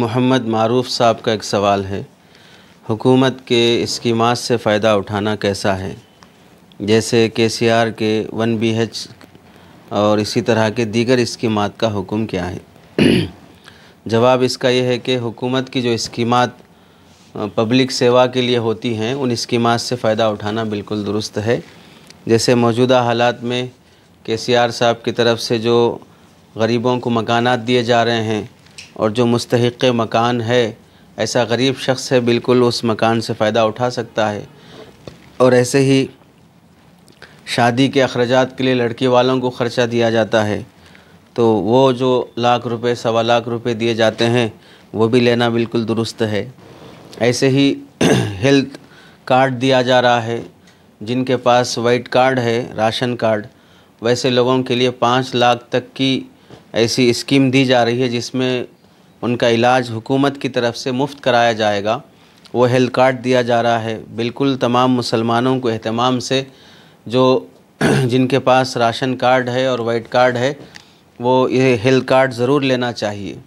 मोहम्मद मारूफ साहब का एक सवाल है हुकूमत के स्कीमात से फ़ायदा उठाना कैसा है जैसे के C R K one B H और इसी तरह के दीगर स्कीमात का हुक्म क्या है जवाब इसका यह है कि हुकूमत की जो स्कीमात पब्लिक सेवा के लिए होती हैं उन स्कीमात से फ़ायदा उठाना बिल्कुल दुरुस्त है जैसे मौजूदा हालात में के सी आर साहब की तरफ से जो गरीबों को मकानात दिए जा रहे हैं और जो मुस्तक मकान है ऐसा गरीब शख्स है बिल्कुल उस मकान से फ़ायदा उठा सकता है और ऐसे ही शादी के अखराज के लिए लड़की वालों को ख़र्चा दिया जाता है तो वो जो लाख रुपए सवा लाख रुपए दिए जाते हैं वो भी लेना बिल्कुल दुरुस्त है ऐसे ही हेल्थ कार्ड दिया जा रहा है जिनके पास वाइट कार्ड है राशन कार्ड वैसे लोगों के लिए पाँच लाख तक की ऐसी स्कीम दी जा रही है जिसमें उनका इलाज हुकूमत की तरफ से मुफ्त कराया जाएगा वो हेल्थ कार्ड दिया जा रहा है बिल्कुल तमाम मुसलमानों को अहतमाम से जो जिनके पास राशन कार्ड है और वाइट कार्ड है वो ये हेल्थ कार्ड ज़रूर लेना चाहिए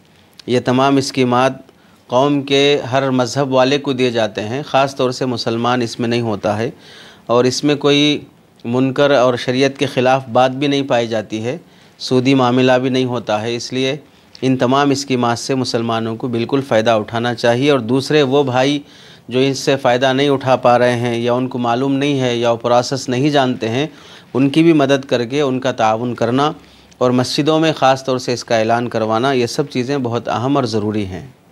ये तमाम मात कौम के हर मज़हब वाले को दिए जाते हैं ख़ास तौर से मुसलमान इसमें नहीं होता है और इसमें कोई मुनकर और शरीयत के ख़िलाफ़ बात भी नहीं पाई जाती है सूदी मामला भी नहीं होता है इसलिए इन तमाम स्कीमात से मुसलमानों को बिल्कुल फ़ायदा उठाना चाहिए और दूसरे वो भाई जो इससे फ़ायदा नहीं उठा पा रहे हैं या उनको मालूम नहीं है या वो प्रोसेस नहीं जानते हैं उनकी भी मदद करके उनका ताउन करना और मस्जिदों में ख़ास तौर से इसका ऐलान करवाना ये सब चीज़ें बहुत अहम और ज़रूरी हैं